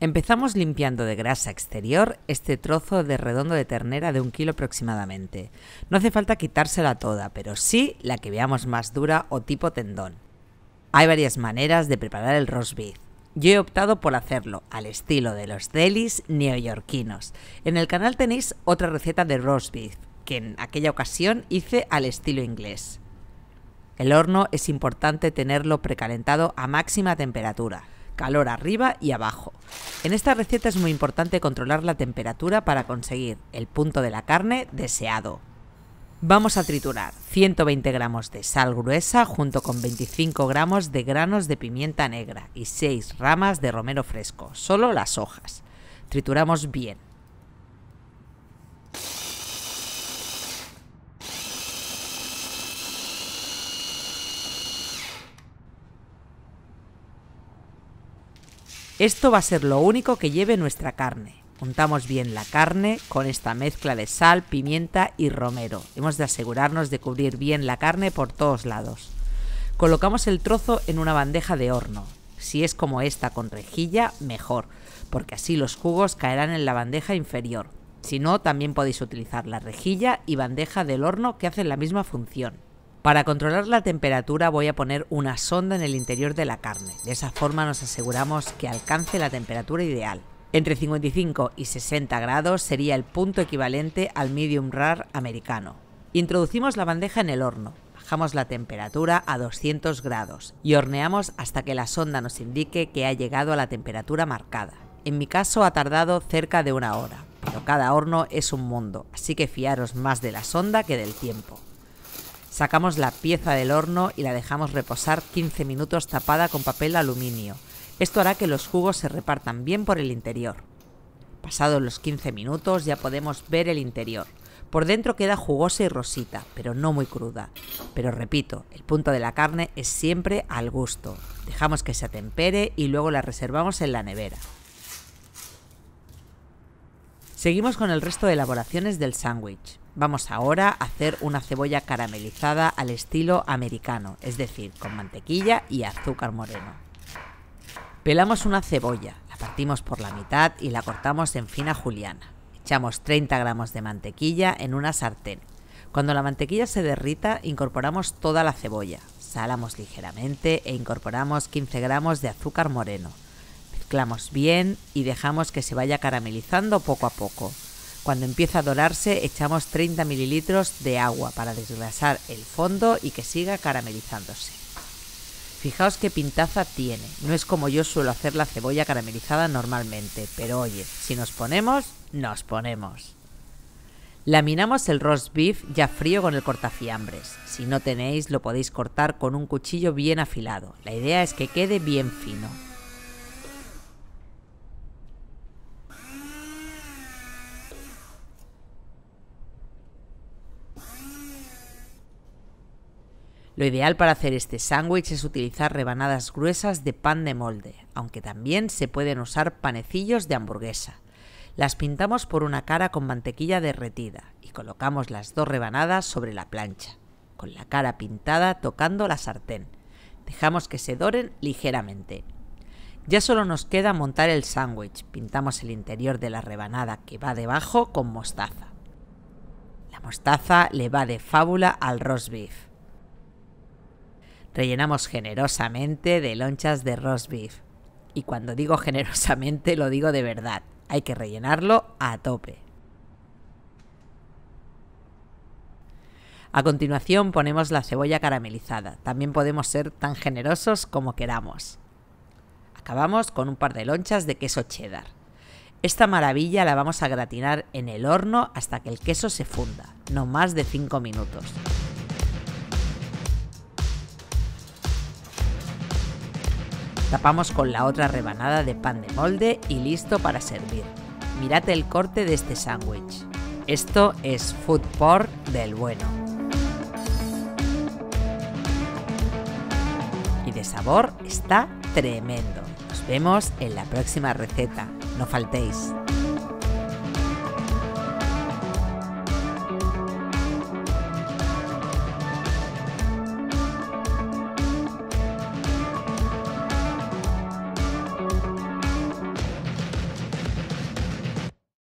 Empezamos limpiando de grasa exterior este trozo de redondo de ternera de un kilo aproximadamente. No hace falta quitársela toda, pero sí la que veamos más dura o tipo tendón. Hay varias maneras de preparar el roast beef. Yo he optado por hacerlo al estilo de los delis neoyorquinos. En el canal tenéis otra receta de roast beef, que en aquella ocasión hice al estilo inglés. El horno es importante tenerlo precalentado a máxima temperatura, calor arriba y abajo. En esta receta es muy importante controlar la temperatura para conseguir el punto de la carne deseado. Vamos a triturar 120 gramos de sal gruesa junto con 25 gramos de granos de pimienta negra y 6 ramas de romero fresco, solo las hojas. Trituramos bien. Esto va a ser lo único que lleve nuestra carne. Juntamos bien la carne con esta mezcla de sal, pimienta y romero. Hemos de asegurarnos de cubrir bien la carne por todos lados. Colocamos el trozo en una bandeja de horno. Si es como esta con rejilla, mejor, porque así los jugos caerán en la bandeja inferior. Si no, también podéis utilizar la rejilla y bandeja del horno que hacen la misma función. Para controlar la temperatura voy a poner una sonda en el interior de la carne. De esa forma nos aseguramos que alcance la temperatura ideal. Entre 55 y 60 grados sería el punto equivalente al medium rare americano. Introducimos la bandeja en el horno, bajamos la temperatura a 200 grados y horneamos hasta que la sonda nos indique que ha llegado a la temperatura marcada. En mi caso ha tardado cerca de una hora, pero cada horno es un mundo, así que fiaros más de la sonda que del tiempo. Sacamos la pieza del horno y la dejamos reposar 15 minutos tapada con papel aluminio. Esto hará que los jugos se repartan bien por el interior. Pasados los 15 minutos ya podemos ver el interior. Por dentro queda jugosa y rosita, pero no muy cruda. Pero repito, el punto de la carne es siempre al gusto. Dejamos que se atempere y luego la reservamos en la nevera. Seguimos con el resto de elaboraciones del sándwich. Vamos ahora a hacer una cebolla caramelizada al estilo americano, es decir, con mantequilla y azúcar moreno. Pelamos una cebolla, la partimos por la mitad y la cortamos en fina juliana. Echamos 30 gramos de mantequilla en una sartén. Cuando la mantequilla se derrita, incorporamos toda la cebolla, salamos ligeramente e incorporamos 15 gramos de azúcar moreno mezclamos bien y dejamos que se vaya caramelizando poco a poco. Cuando empieza a dorarse echamos 30 mililitros de agua para desgrasar el fondo y que siga caramelizándose. Fijaos qué pintaza tiene, no es como yo suelo hacer la cebolla caramelizada normalmente, pero oye, si nos ponemos, nos ponemos. Laminamos el roast beef ya frío con el cortafiambres. Si no tenéis, lo podéis cortar con un cuchillo bien afilado. La idea es que quede bien fino. Lo ideal para hacer este sándwich es utilizar rebanadas gruesas de pan de molde, aunque también se pueden usar panecillos de hamburguesa. Las pintamos por una cara con mantequilla derretida y colocamos las dos rebanadas sobre la plancha, con la cara pintada tocando la sartén. Dejamos que se doren ligeramente. Ya solo nos queda montar el sándwich. Pintamos el interior de la rebanada que va debajo con mostaza. La mostaza le va de fábula al roast beef rellenamos generosamente de lonchas de roast beef. Y cuando digo generosamente lo digo de verdad, hay que rellenarlo a tope. A continuación ponemos la cebolla caramelizada. También podemos ser tan generosos como queramos. Acabamos con un par de lonchas de queso cheddar. Esta maravilla la vamos a gratinar en el horno hasta que el queso se funda, no más de 5 minutos. Tapamos con la otra rebanada de pan de molde y listo para servir. Mirad el corte de este sándwich. Esto es food pork del bueno. Y de sabor está tremendo. Nos vemos en la próxima receta. No faltéis.